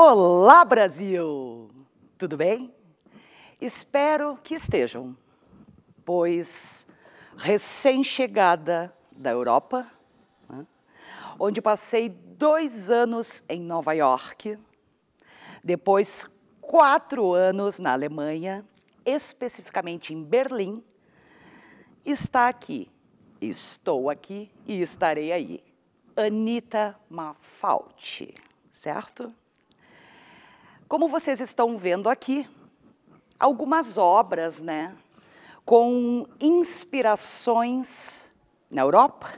Olá, Brasil! Tudo bem? Espero que estejam, pois recém-chegada da Europa, né, onde passei dois anos em Nova York, depois quatro anos na Alemanha, especificamente em Berlim, está aqui, estou aqui e estarei aí. Anita Mafalte, certo? Como vocês estão vendo aqui, algumas obras, né, com inspirações na Europa.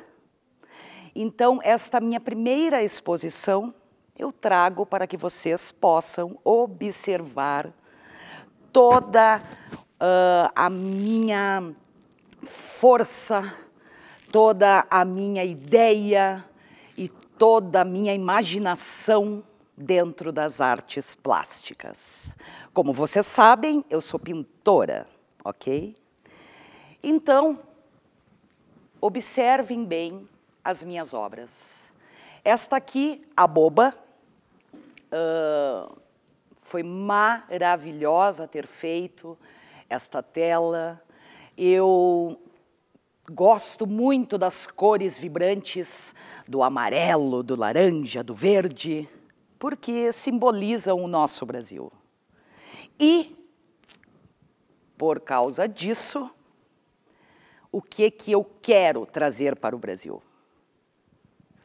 Então, esta minha primeira exposição eu trago para que vocês possam observar toda uh, a minha força, toda a minha ideia e toda a minha imaginação dentro das artes plásticas. Como vocês sabem, eu sou pintora, ok? Então, observem bem as minhas obras. Esta aqui, a boba, uh, foi maravilhosa ter feito esta tela. Eu Gosto muito das cores vibrantes do amarelo, do laranja, do verde porque simbolizam o nosso Brasil. E, por causa disso, o que que eu quero trazer para o Brasil?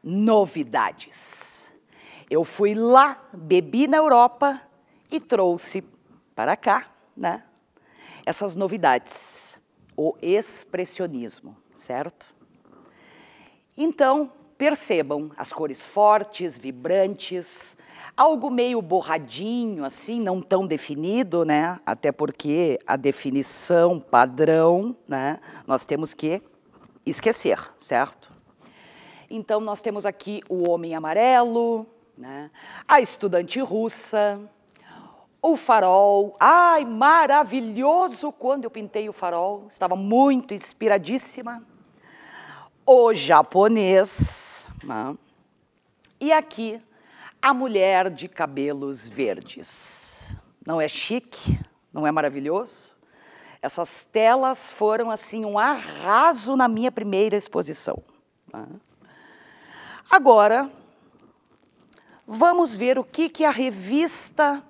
Novidades. Eu fui lá, bebi na Europa e trouxe para cá, né? Essas novidades, o expressionismo, certo? Então, percebam as cores fortes, vibrantes, algo meio borradinho, assim, não tão definido, né? Até porque a definição padrão, né? Nós temos que esquecer, certo? Então nós temos aqui o homem amarelo, né? A estudante russa, o farol. Ai, maravilhoso quando eu pintei o farol, estava muito inspiradíssima. O japonês, né? E aqui a Mulher de Cabelos Verdes. Não é chique? Não é maravilhoso? Essas telas foram assim um arraso na minha primeira exposição. Tá? Agora, vamos ver o que, que a revista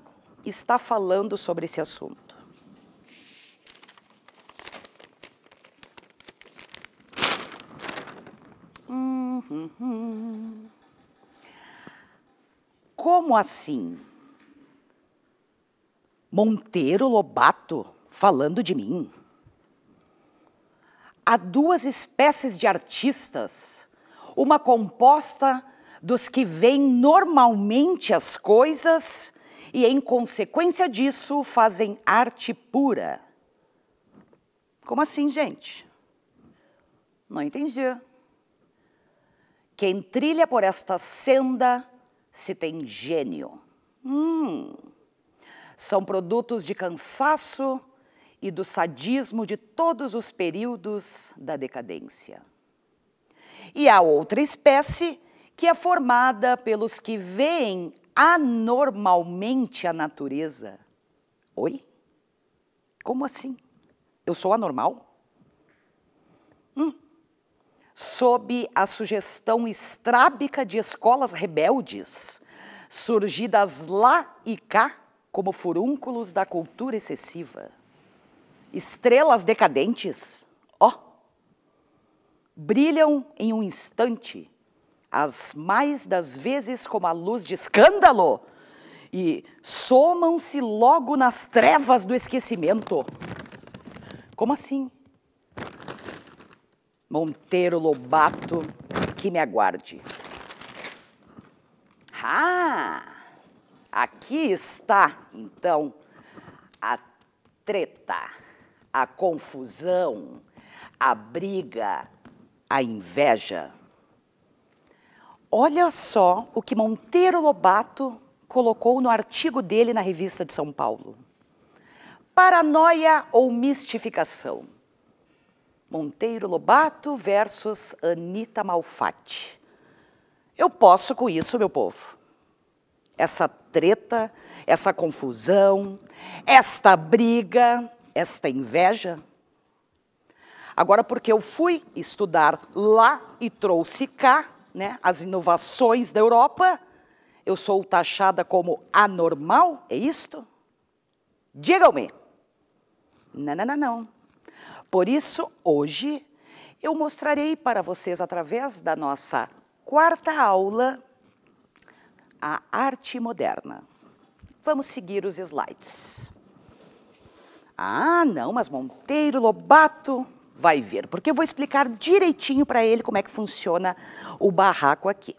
está falando sobre esse assunto. Hum, hum, hum. Como assim? Monteiro Lobato falando de mim? Há duas espécies de artistas, uma composta dos que veem normalmente as coisas e, em consequência disso, fazem arte pura. Como assim, gente? Não entendi. Quem trilha por esta senda se tem gênio. Hum. São produtos de cansaço e do sadismo de todos os períodos da decadência. E há outra espécie que é formada pelos que veem anormalmente a natureza. Oi? Como assim? Eu sou anormal? Hum sob a sugestão estrábica de escolas rebeldes, surgidas lá e cá como furúnculos da cultura excessiva. Estrelas decadentes, ó, brilham em um instante, as mais das vezes como a luz de escândalo, e somam-se logo nas trevas do esquecimento. Como assim? Monteiro Lobato, que me aguarde. Ah! Aqui está, então, a treta, a confusão, a briga, a inveja. Olha só o que Monteiro Lobato colocou no artigo dele na Revista de São Paulo. Paranoia ou mistificação? Monteiro Lobato versus Anita Malfatti. Eu posso com isso, meu povo. Essa treta, essa confusão, esta briga, esta inveja. Agora, porque eu fui estudar lá e trouxe cá né, as inovações da Europa, eu sou taxada como anormal? É isto? Digam-me. Não, não, não, não. Por isso, hoje, eu mostrarei para vocês, através da nossa quarta aula, a arte moderna. Vamos seguir os slides. Ah, não, mas Monteiro Lobato vai ver, porque eu vou explicar direitinho para ele como é que funciona o barraco aqui.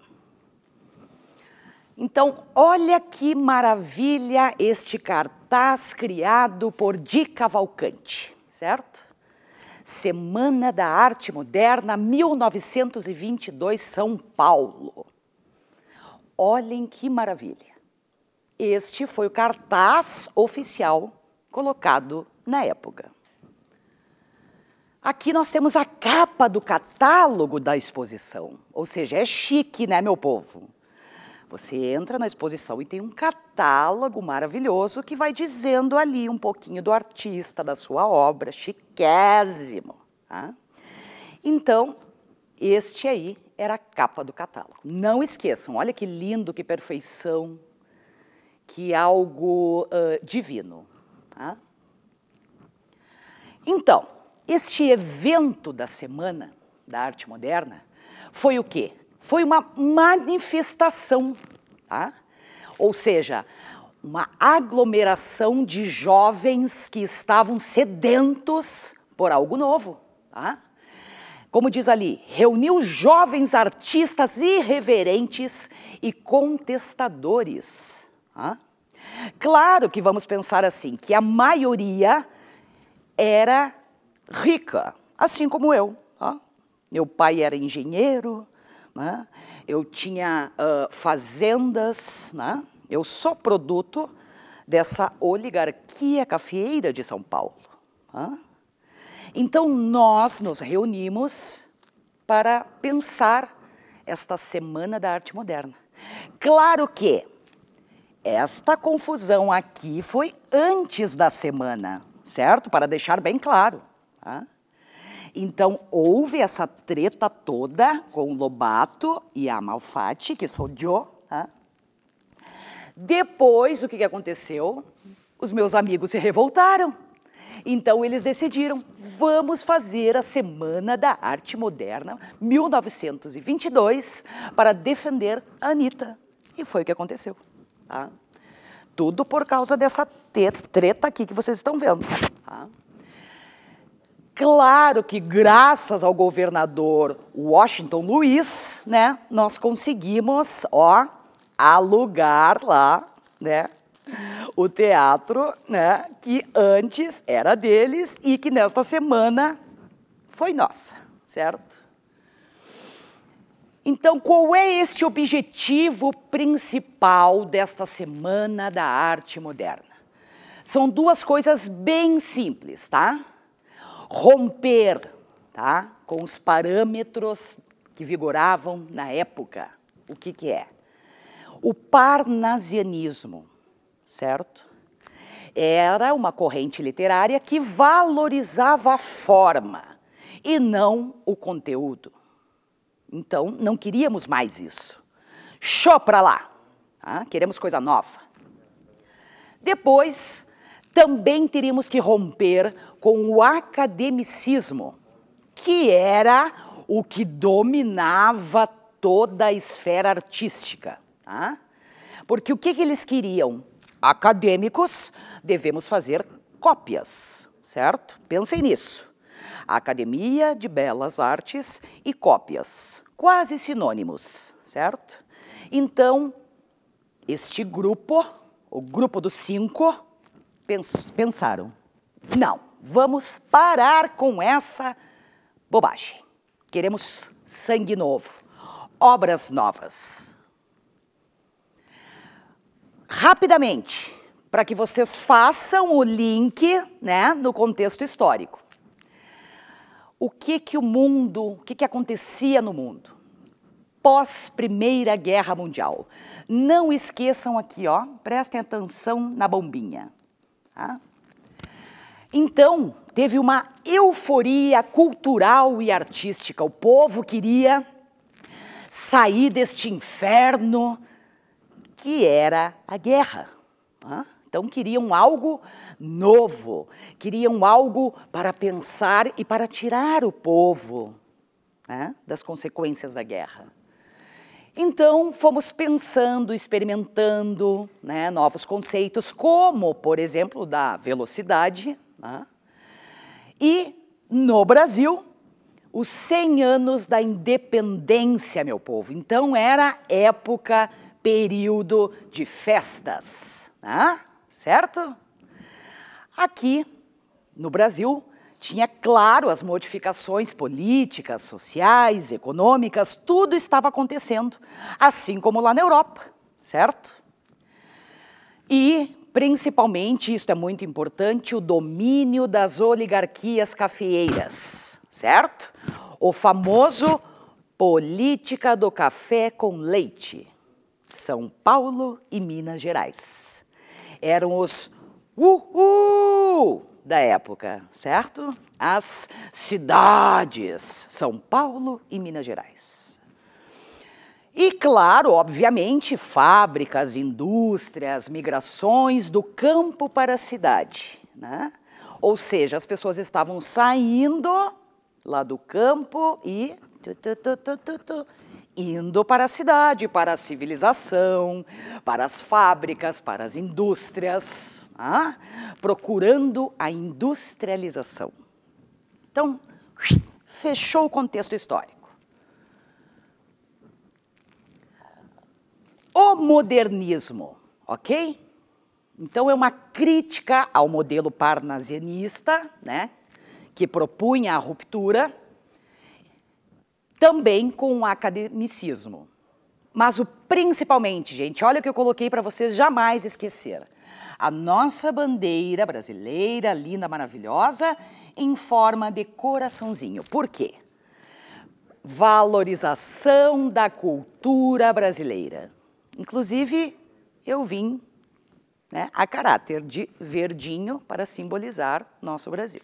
Então, olha que maravilha este cartaz criado por Di Cavalcante, certo? Semana da Arte Moderna 1922, São Paulo. Olhem que maravilha! Este foi o cartaz oficial colocado na época. Aqui nós temos a capa do catálogo da exposição, ou seja, é chique, né, meu povo? Você entra na exposição e tem um catálogo maravilhoso que vai dizendo ali um pouquinho do artista, da sua obra, chiquésimo. Tá? Então, este aí era a capa do catálogo. Não esqueçam, olha que lindo, que perfeição, que algo uh, divino. Tá? Então, este evento da semana da arte moderna foi o quê? foi uma manifestação, tá? ou seja, uma aglomeração de jovens que estavam sedentos por algo novo. Tá? Como diz ali, reuniu jovens artistas irreverentes e contestadores. Tá? Claro que vamos pensar assim, que a maioria era rica, assim como eu. Tá? Meu pai era engenheiro, né? Eu tinha uh, fazendas, né? eu sou produto dessa oligarquia cafeeira de São Paulo. Né? Então, nós nos reunimos para pensar esta Semana da Arte Moderna. Claro que esta confusão aqui foi antes da semana, certo? Para deixar bem claro. Tá? Então, houve essa treta toda com o Lobato e a Malfatti, que sou eu. Tá? Depois, o que, que aconteceu? Os meus amigos se revoltaram. Então, eles decidiram, vamos fazer a Semana da Arte Moderna 1922 para defender a Anitta. E foi o que aconteceu. Tá? Tudo por causa dessa treta aqui que vocês estão vendo. Tá? Claro que, graças ao governador Washington Luiz, né, nós conseguimos ó, alugar lá né, o teatro né, que antes era deles e que nesta semana foi nossa, certo? Então, qual é este objetivo principal desta Semana da Arte Moderna? São duas coisas bem simples, tá? romper tá, com os parâmetros que vigoravam na época. O que, que é? O parnasianismo, certo? Era uma corrente literária que valorizava a forma e não o conteúdo. Então, não queríamos mais isso. Show para lá! Tá? Queremos coisa nova. Depois, também teríamos que romper com o academicismo, que era o que dominava toda a esfera artística. Tá? Porque o que, que eles queriam? Acadêmicos, devemos fazer cópias, certo? Pensem nisso. A Academia de Belas Artes e cópias, quase sinônimos, certo? Então, este grupo, o grupo dos cinco, pensaram: não, vamos parar com essa bobagem. Queremos sangue novo, obras novas. Rapidamente, para que vocês façam o link né, no contexto histórico. O que, que o mundo, o que, que acontecia no mundo? Pós Primeira Guerra Mundial. Não esqueçam aqui, ó, prestem atenção na bombinha. Tá? Então, teve uma euforia cultural e artística. O povo queria sair deste inferno que era a guerra. Tá? Então, queriam algo novo, queriam algo para pensar e para tirar o povo né, das consequências da guerra. Então, fomos pensando, experimentando né, novos conceitos, como, por exemplo, da velocidade. Né? E, no Brasil, os 100 anos da independência, meu povo. Então, era época, período de festas, né? certo? Aqui, no Brasil, tinha, claro, as modificações políticas, sociais, econômicas, tudo estava acontecendo, assim como lá na Europa, certo? E, principalmente, isso é muito importante, o domínio das oligarquias cafeeiras, certo? O famoso política do café com leite. São Paulo e Minas Gerais. Eram os uhul! da época, certo? As cidades, São Paulo e Minas Gerais. E, claro, obviamente, fábricas, indústrias, migrações do campo para a cidade. Né? Ou seja, as pessoas estavam saindo lá do campo e tu, tu, tu, indo para a cidade, para a civilização, para as fábricas, para as indústrias, ah? procurando a industrialização. Então, fechou o contexto histórico. O modernismo, ok? Então, é uma crítica ao modelo parnasianista, né, que propunha a ruptura também com o academicismo. Mas o principalmente, gente, olha o que eu coloquei para vocês jamais esquecer. A nossa bandeira brasileira, linda, maravilhosa, em forma de coraçãozinho. Por quê? Valorização da cultura brasileira. Inclusive, eu vim né, a caráter de verdinho para simbolizar nosso Brasil.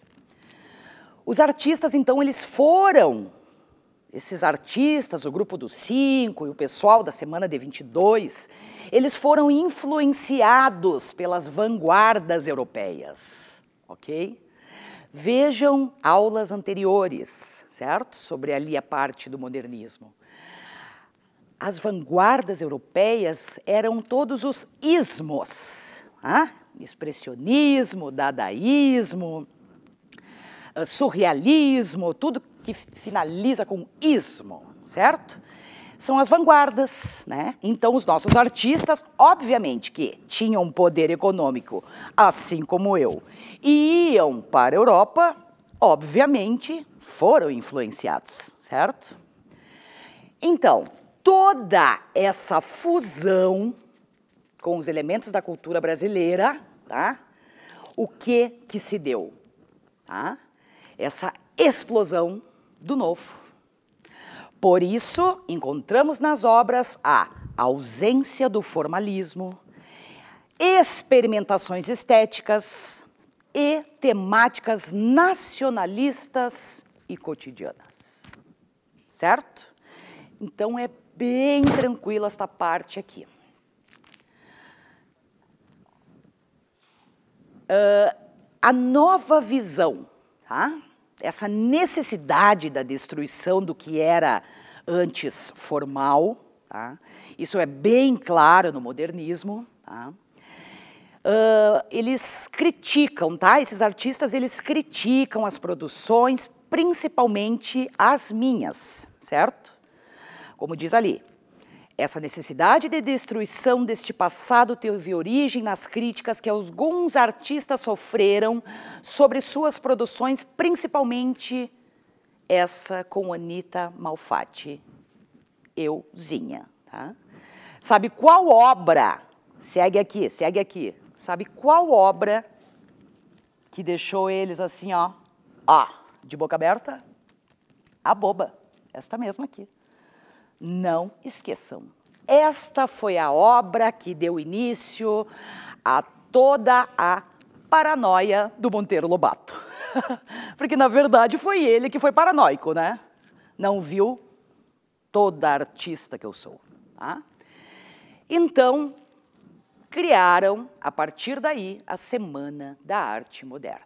Os artistas, então, eles foram esses artistas, o grupo dos cinco e o pessoal da semana de 22, eles foram influenciados pelas vanguardas europeias, ok? Vejam aulas anteriores, certo? Sobre ali a parte do modernismo. As vanguardas europeias eram todos os ismos, ah? expressionismo, dadaísmo, surrealismo, tudo que finaliza com ismo, certo? São as vanguardas, né? Então, os nossos artistas, obviamente, que tinham poder econômico, assim como eu, e iam para a Europa, obviamente, foram influenciados, certo? Então, toda essa fusão com os elementos da cultura brasileira, tá? O que que se deu? Tá? Essa explosão do novo. Por isso, encontramos nas obras a ausência do formalismo, experimentações estéticas e temáticas nacionalistas e cotidianas. Certo? Então é bem tranquila esta parte aqui. Uh, a nova visão, tá? essa necessidade da destruição do que era antes formal. Tá? Isso é bem claro no modernismo. Tá? Uh, eles criticam, tá? Esses artistas eles criticam as produções, principalmente as minhas, certo? Como diz ali, essa necessidade de destruição deste passado teve origem nas críticas que alguns artistas sofreram sobre suas produções, principalmente essa com Anita Malfatti, Euzinha. Tá? Sabe qual obra, segue aqui, segue aqui, sabe qual obra que deixou eles assim, ó, ó, de boca aberta? A boba, esta mesma aqui. Não esqueçam. Esta foi a obra que deu início a toda a paranoia do Monteiro Lobato. Porque, na verdade, foi ele que foi paranoico, né? Não viu toda artista que eu sou. Tá? Então, criaram, a partir daí, a Semana da Arte Moderna.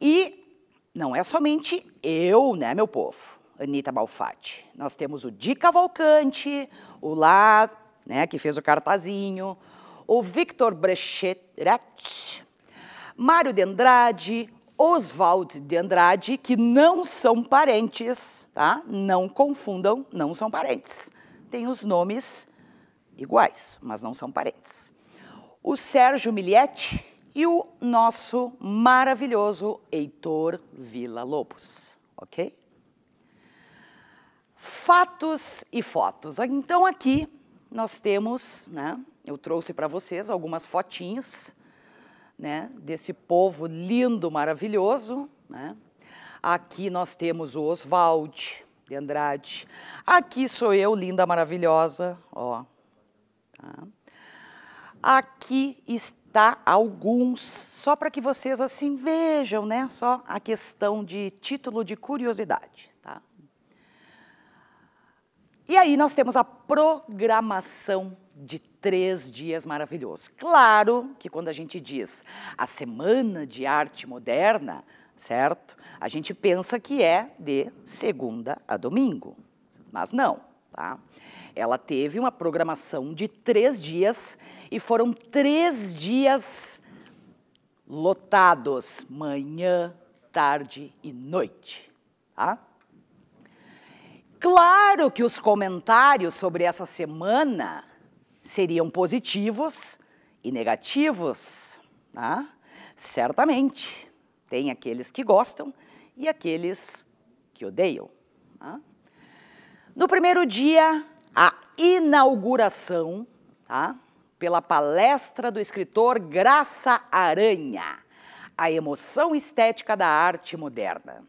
E não é somente eu, né, meu povo? Anitta Malfatti. Nós temos o Di Cavalcante, o Lá, né, que fez o cartazinho, o Victor Brecheret, Mário de Andrade, Oswald de Andrade, que não são parentes, tá? Não confundam, não são parentes. Tem os nomes iguais, mas não são parentes. O Sérgio Milietti e o nosso maravilhoso Heitor Villa Lobos, ok? Fatos e fotos. Então aqui nós temos, né, eu trouxe para vocês algumas fotinhos, né, desse povo lindo, maravilhoso, né? Aqui nós temos o Oswald de Andrade. Aqui sou eu, linda, maravilhosa, ó. Tá? Aqui está alguns, só para que vocês assim vejam, né, só a questão de título de curiosidade. E aí nós temos a programação de três dias maravilhosos. Claro que quando a gente diz a Semana de Arte Moderna, certo? A gente pensa que é de segunda a domingo, mas não, tá? Ela teve uma programação de três dias e foram três dias lotados, manhã, tarde e noite, tá? Claro que os comentários sobre essa semana seriam positivos e negativos, tá? certamente. Tem aqueles que gostam e aqueles que odeiam. Tá? No primeiro dia, a inauguração tá? pela palestra do escritor Graça Aranha, A Emoção Estética da Arte Moderna.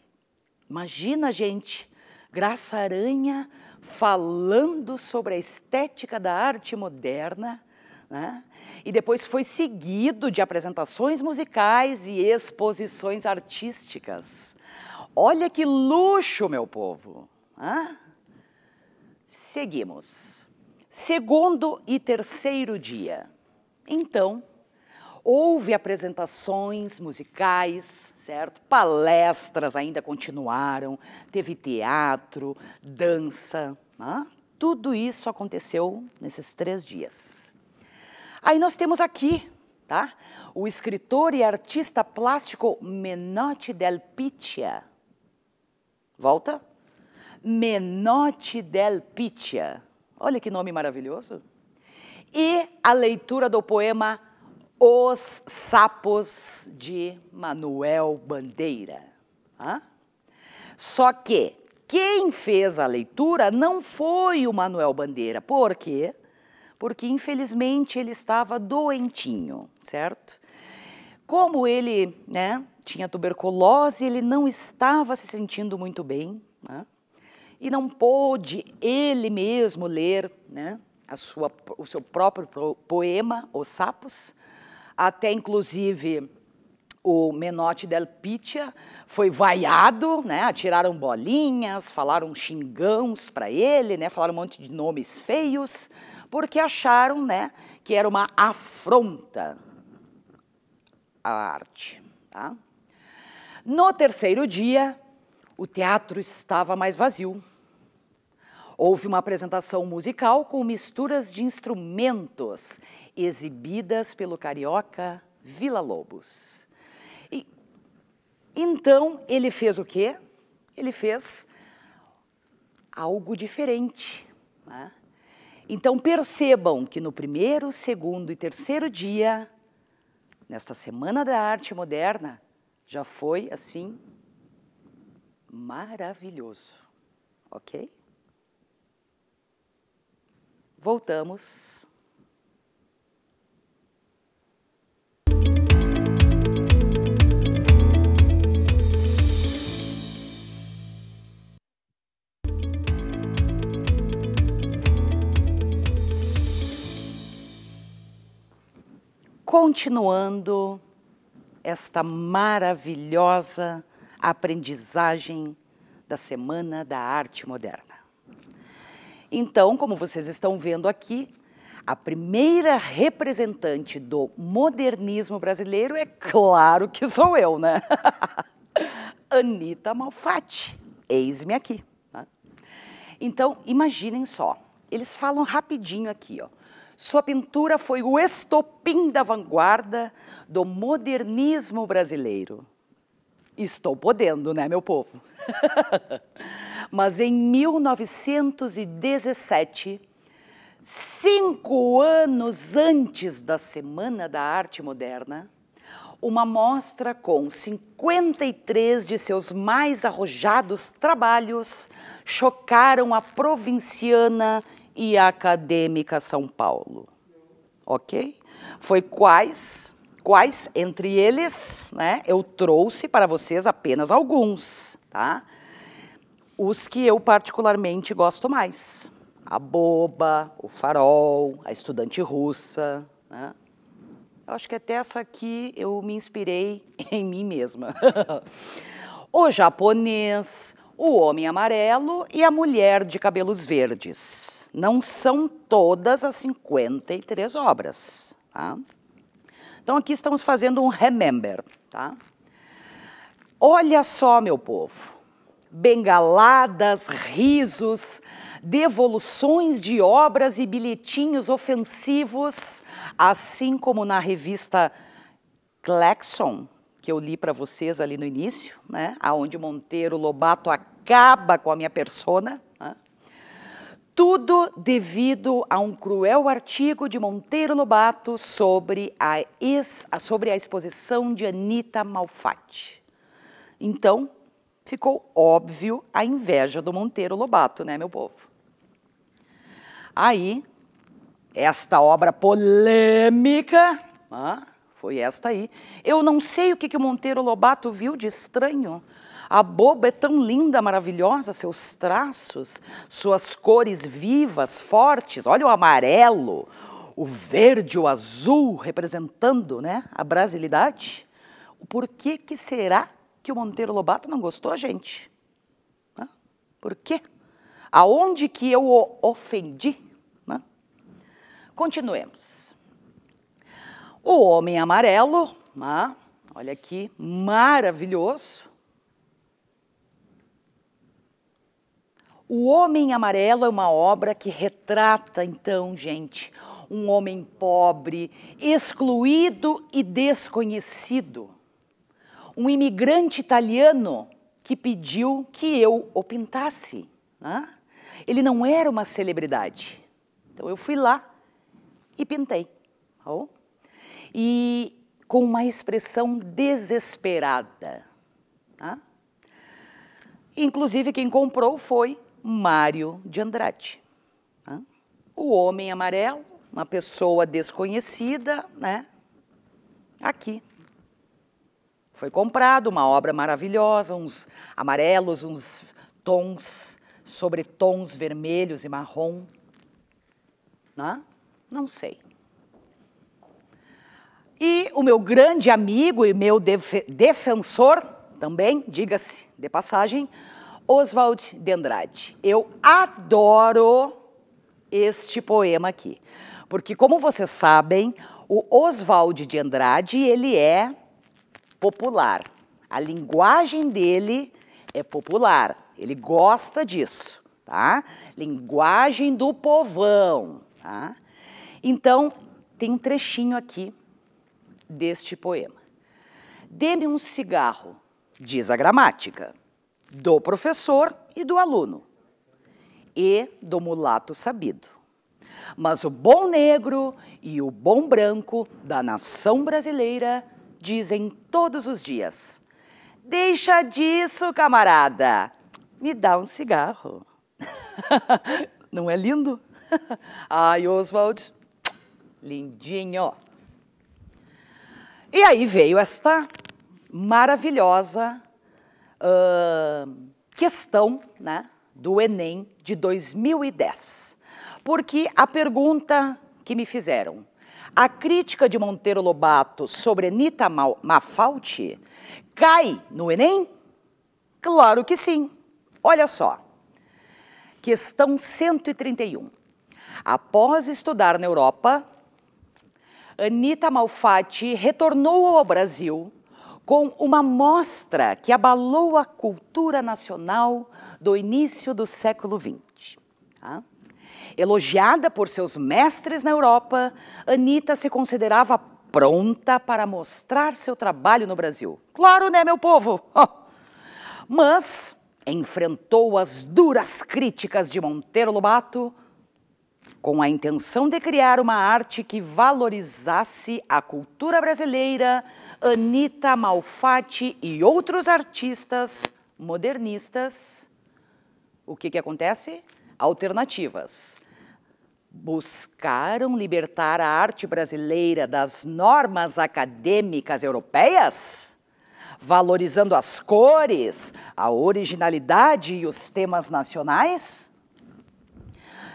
Imagina, gente, Graça Aranha falando sobre a estética da arte moderna. Né? E depois foi seguido de apresentações musicais e exposições artísticas. Olha que luxo, meu povo! Né? Seguimos. Segundo e terceiro dia. Então, Houve apresentações musicais, certo? Palestras ainda continuaram, teve teatro, dança. Né? Tudo isso aconteceu nesses três dias. Aí nós temos aqui, tá? O escritor e artista plástico Menotti Del Picchia. Volta. Menotti Del Picchia. Olha que nome maravilhoso. E a leitura do poema os Sapos de Manuel Bandeira. Hã? Só que quem fez a leitura não foi o Manuel Bandeira. Por quê? Porque, infelizmente, ele estava doentinho, certo? Como ele né, tinha tuberculose, ele não estava se sentindo muito bem né? e não pôde ele mesmo ler né, a sua, o seu próprio poema, Os Sapos, até inclusive o Menotti del Pitia foi vaiado, né? Atiraram bolinhas, falaram xingãos para ele, né? Falaram um monte de nomes feios, porque acharam, né, que era uma afronta à arte, tá? No terceiro dia, o teatro estava mais vazio. Houve uma apresentação musical com misturas de instrumentos exibidas pelo carioca Vila Lobos. E, então, ele fez o quê? Ele fez algo diferente. Né? Então, percebam que no primeiro, segundo e terceiro dia, nesta Semana da Arte Moderna, já foi assim maravilhoso, ok? Voltamos. continuando esta maravilhosa aprendizagem da Semana da Arte Moderna. Então, como vocês estão vendo aqui, a primeira representante do modernismo brasileiro é claro que sou eu, né? Anita Malfatti, eis-me aqui. Né? Então, imaginem só, eles falam rapidinho aqui, ó. Sua pintura foi o estopim da vanguarda do modernismo brasileiro. Estou podendo, né, meu povo? Mas em 1917, cinco anos antes da Semana da Arte Moderna, uma mostra com 53 de seus mais arrojados trabalhos chocaram a provinciana e a Acadêmica São Paulo. Ok? Foi quais, quais entre eles, né? Eu trouxe para vocês apenas alguns, tá? Os que eu particularmente gosto mais. A Boba, o Farol, a Estudante Russa, né? Eu acho que até essa aqui eu me inspirei em mim mesma. o japonês, o homem amarelo e a mulher de cabelos verdes. Não são todas as 53 obras. Tá? Então, aqui estamos fazendo um remember. Tá? Olha só, meu povo, bengaladas, risos, devoluções de obras e bilhetinhos ofensivos, assim como na revista Claxon, que eu li para vocês ali no início, né? Aonde Monteiro Lobato acaba com a minha persona. Tudo devido a um cruel artigo de Monteiro Lobato sobre a, ex, sobre a exposição de Anita Malfatti. Então, ficou óbvio a inveja do Monteiro Lobato, né, meu povo? Aí, esta obra polêmica, ah, foi esta aí. Eu não sei o que, que o Monteiro Lobato viu de estranho a boba é tão linda, maravilhosa, seus traços, suas cores vivas, fortes. Olha o amarelo, o verde, o azul, representando né, a brasilidade. Por que, que será que o Monteiro Lobato não gostou, gente? Por quê? Aonde que eu o ofendi? Né? Continuemos. O homem amarelo, né? olha aqui, maravilhoso, O Homem Amarelo é uma obra que retrata, então, gente, um homem pobre, excluído e desconhecido. Um imigrante italiano que pediu que eu o pintasse. Né? Ele não era uma celebridade. Então eu fui lá e pintei. Oh. E com uma expressão desesperada. Né? Inclusive, quem comprou foi Mário de Andrade. Né? O Homem Amarelo, uma pessoa desconhecida, né? aqui. Foi comprado uma obra maravilhosa, uns amarelos, uns tons, sobre tons vermelhos e marrom. Né? Não sei. E o meu grande amigo e meu def defensor, também, diga-se de passagem, Oswald de Andrade. Eu adoro este poema aqui, porque como vocês sabem, o Oswald de Andrade, ele é popular. A linguagem dele é popular. Ele gosta disso, tá? Linguagem do povão, tá? Então, tem um trechinho aqui deste poema. Dê-me um cigarro, diz a gramática do professor e do aluno, e do mulato sabido. Mas o bom negro e o bom branco da nação brasileira dizem todos os dias: Deixa disso, camarada, me dá um cigarro. Não é lindo? Ai, Oswald, lindinho. E aí veio esta maravilhosa uh, questão né, do Enem de 2010. Porque a pergunta que me fizeram, a crítica de Monteiro Lobato sobre Anitta Mafalti cai no Enem? Claro que sim. Olha só. Questão 131. Após estudar na Europa, Anitta Malfatti retornou ao Brasil com uma mostra que abalou a cultura nacional do início do século XX. Tá? Elogiada por seus mestres na Europa, Anitta se considerava pronta para mostrar seu trabalho no Brasil. Claro, né, meu povo? Mas enfrentou as duras críticas de Monteiro Lobato com a intenção de criar uma arte que valorizasse a cultura brasileira Anita Malfatti e outros artistas modernistas. O que, que acontece? Alternativas. Buscaram libertar a arte brasileira das normas acadêmicas europeias? Valorizando as cores, a originalidade e os temas nacionais?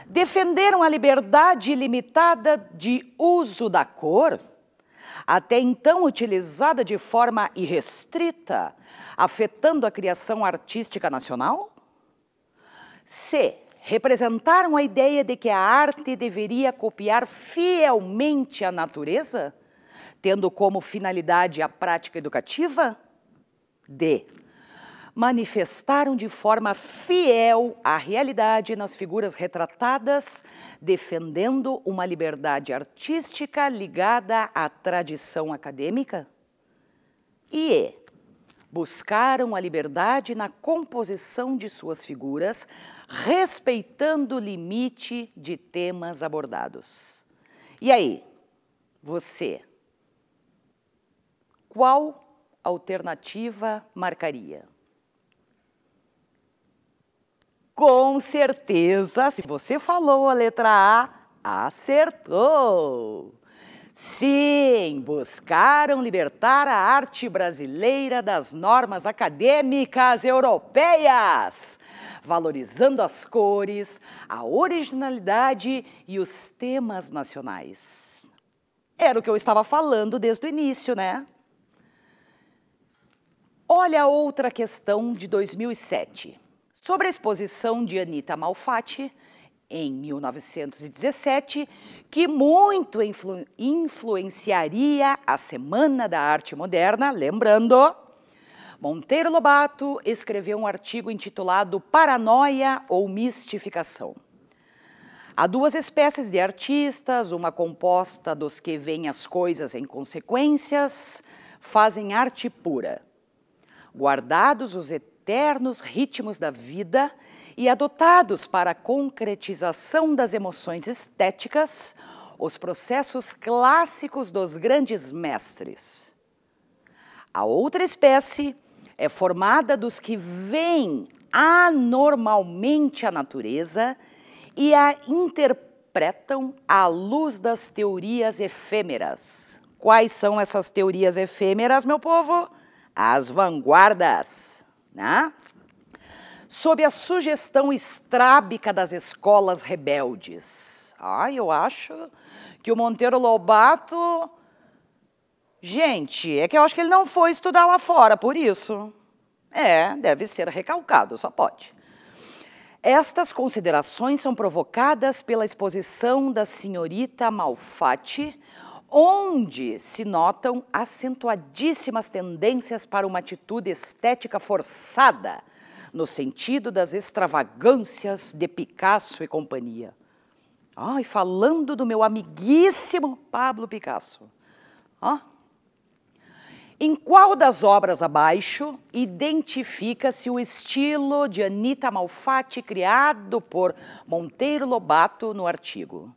defenderam a liberdade ilimitada de uso da cor até então utilizada de forma irrestrita, afetando a criação artística nacional? C. Representaram a ideia de que a arte deveria copiar fielmente a natureza, tendo como finalidade a prática educativa? D manifestaram de forma fiel à realidade nas figuras retratadas, defendendo uma liberdade artística ligada à tradição acadêmica? E é, buscaram a liberdade na composição de suas figuras, respeitando o limite de temas abordados. E aí, você, qual alternativa marcaria? Com certeza, se você falou a letra A, acertou! Sim, buscaram libertar a arte brasileira das normas acadêmicas europeias, valorizando as cores, a originalidade e os temas nacionais. Era o que eu estava falando desde o início, né? Olha outra questão de 2007 sobre a exposição de Anita Malfatti em 1917, que muito influ influenciaria a Semana da Arte Moderna, lembrando. Monteiro Lobato escreveu um artigo intitulado Paranoia ou Mistificação. Há duas espécies de artistas, uma composta dos que veem as coisas em consequências, fazem arte pura. Guardados os eternos ritmos da vida e adotados para a concretização das emoções estéticas, os processos clássicos dos grandes mestres. A outra espécie é formada dos que veem anormalmente a natureza e a interpretam à luz das teorias efêmeras. Quais são essas teorias efêmeras, meu povo? As vanguardas. Né? Sob a sugestão estrábica das escolas rebeldes. Ah, eu acho que o Monteiro Lobato. Gente, é que eu acho que ele não foi estudar lá fora, por isso. É, deve ser recalcado, só pode. Estas considerações são provocadas pela exposição da senhorita Malfatti, onde se notam acentuadíssimas tendências para uma atitude estética forçada, no sentido das extravagâncias de Picasso e companhia. Ah, e falando do meu amiguíssimo Pablo Picasso. Ah. Em qual das obras abaixo identifica-se o estilo de Anita Malfatti criado por Monteiro Lobato no artigo?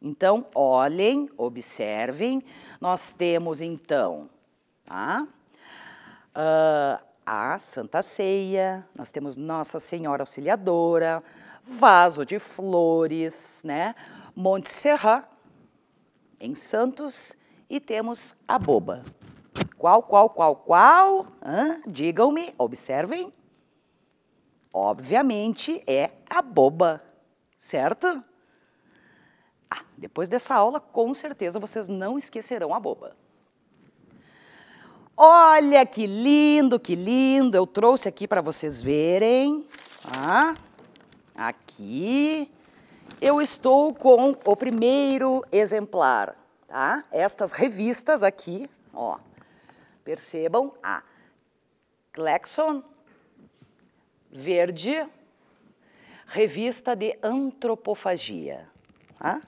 Então, olhem, observem. Nós temos, então, tá? Uh, a Santa Ceia, nós temos Nossa Senhora Auxiliadora, vaso de flores, né? Monte Serra, em Santos, e temos a boba. Qual, qual, qual, qual? Digam-me, observem. Obviamente é a boba, certo? Depois dessa aula, com certeza vocês não esquecerão a boba. Olha que lindo, que lindo. Eu trouxe aqui para vocês verem. Tá? Aqui eu estou com o primeiro exemplar. Tá? Estas revistas aqui, ó. Percebam a Clexon Verde, revista de antropofagia. Tá?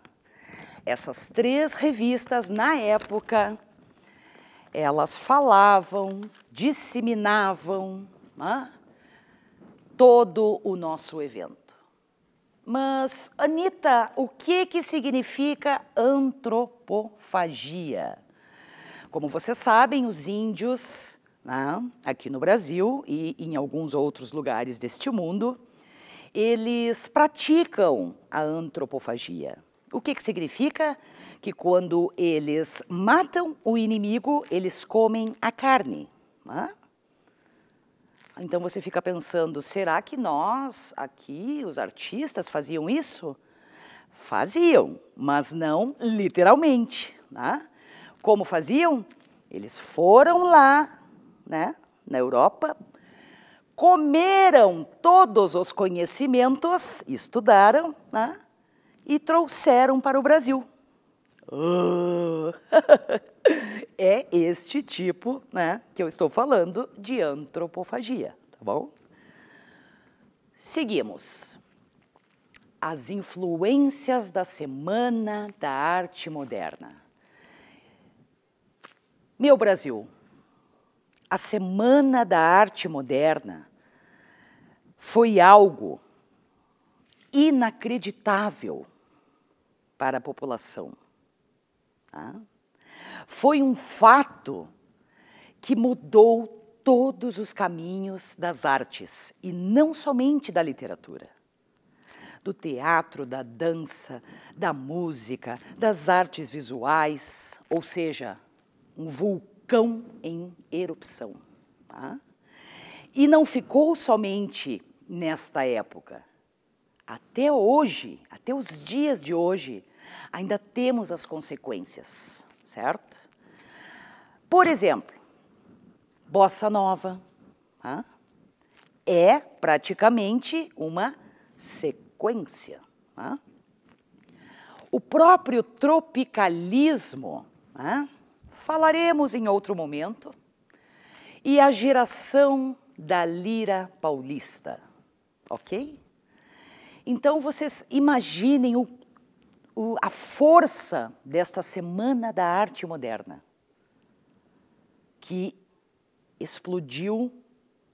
Essas três revistas, na época, elas falavam, disseminavam né, todo o nosso evento. Mas, Anitta, o que, que significa antropofagia? Como vocês sabem, os índios, né, aqui no Brasil e em alguns outros lugares deste mundo, eles praticam a antropofagia. O que, que significa? Que quando eles matam o inimigo, eles comem a carne. Né? Então você fica pensando, será que nós aqui, os artistas, faziam isso? Faziam, mas não literalmente. Né? Como faziam? Eles foram lá, né, na Europa, comeram todos os conhecimentos, estudaram, né? e trouxeram para o Brasil. Oh. é este tipo, né, que eu estou falando de antropofagia, tá bom? Seguimos. As influências da Semana da Arte Moderna. Meu Brasil, a Semana da Arte Moderna foi algo inacreditável para a população. Tá? Foi um fato que mudou todos os caminhos das artes, e não somente da literatura. Do teatro, da dança, da música, das artes visuais, ou seja, um vulcão em erupção. Tá? E não ficou somente nesta época até hoje, até os dias de hoje, ainda temos as consequências, certo? Por exemplo, bossa nova é praticamente uma sequência. O próprio tropicalismo, falaremos em outro momento, e a geração da lira paulista, ok? Então, vocês imaginem o, o, a força desta Semana da Arte Moderna, que explodiu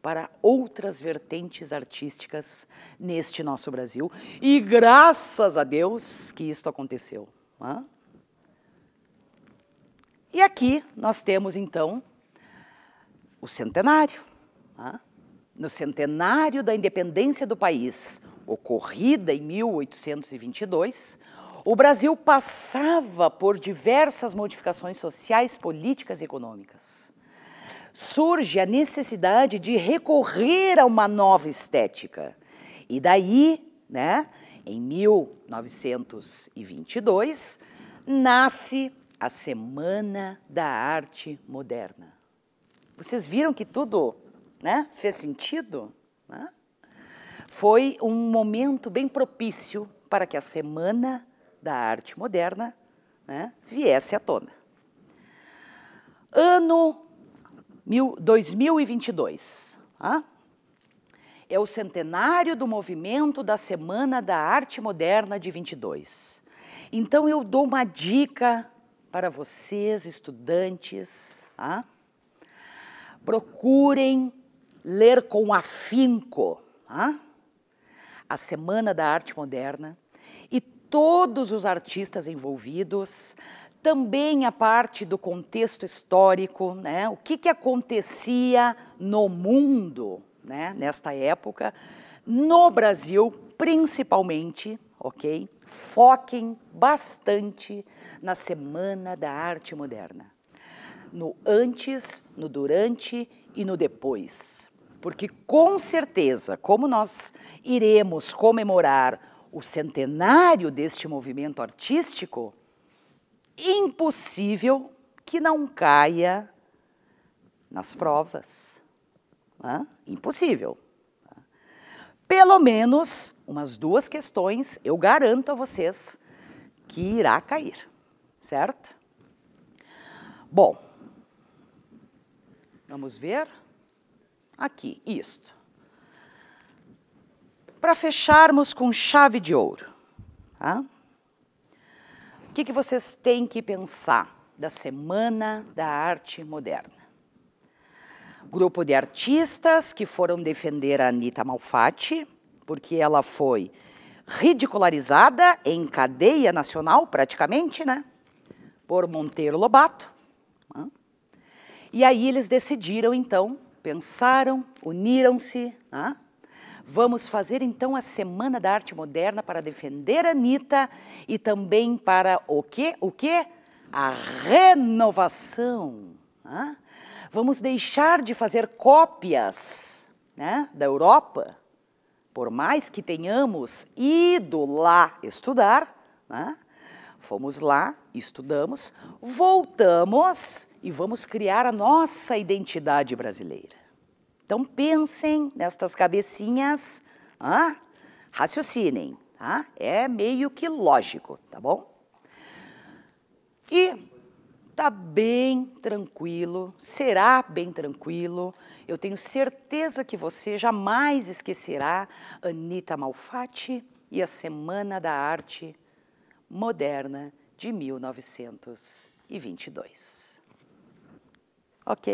para outras vertentes artísticas neste nosso Brasil. E graças a Deus que isto aconteceu. Hã? E aqui nós temos, então, o centenário. Hã? No centenário da independência do país, ocorrida em 1822, o Brasil passava por diversas modificações sociais, políticas e econômicas. Surge a necessidade de recorrer a uma nova estética. E daí, né, em 1922, nasce a Semana da Arte Moderna. Vocês viram que tudo né, fez sentido? Né? Foi um momento bem propício para que a Semana da Arte Moderna né, viesse à tona. Ano mil, 2022. Ah? Tá? É o centenário do movimento da Semana da Arte Moderna de 22. Então eu dou uma dica para vocês, estudantes, ah? procurem ler com afinco ah? a Semana da Arte Moderna e todos os artistas envolvidos, também a parte do contexto histórico, né? o que, que acontecia no mundo né? nesta época, no Brasil principalmente, ok? Foquem bastante na Semana da Arte Moderna, no antes, no durante e no depois. Porque com certeza, como nós iremos comemorar o centenário deste movimento artístico, impossível que não caia nas provas. Hã? Impossível. Pelo menos umas duas questões eu garanto a vocês que irá cair, certo? Bom, vamos ver. Aqui, isto. Para fecharmos com chave de ouro, tá? o que, que vocês têm que pensar da Semana da Arte Moderna? grupo de artistas que foram defender a Anitta Malfatti, porque ela foi ridicularizada em cadeia nacional, praticamente, né? Por Monteiro Lobato. Tá? E aí eles decidiram, então, pensaram, uniram-se. Né? Vamos fazer então a Semana da Arte Moderna para defender a Anitta e também para o quê? O quê? A renovação. Né? Vamos deixar de fazer cópias né, da Europa, por mais que tenhamos ido lá estudar, né? fomos lá, estudamos, voltamos e vamos criar a nossa identidade brasileira. Então pensem nestas cabecinhas, ah, raciocinem, tá? é meio que lógico, tá bom? E tá bem tranquilo, será bem tranquilo. Eu tenho certeza que você jamais esquecerá Anita Malfatti e a Semana da Arte Moderna de 1922. Ok?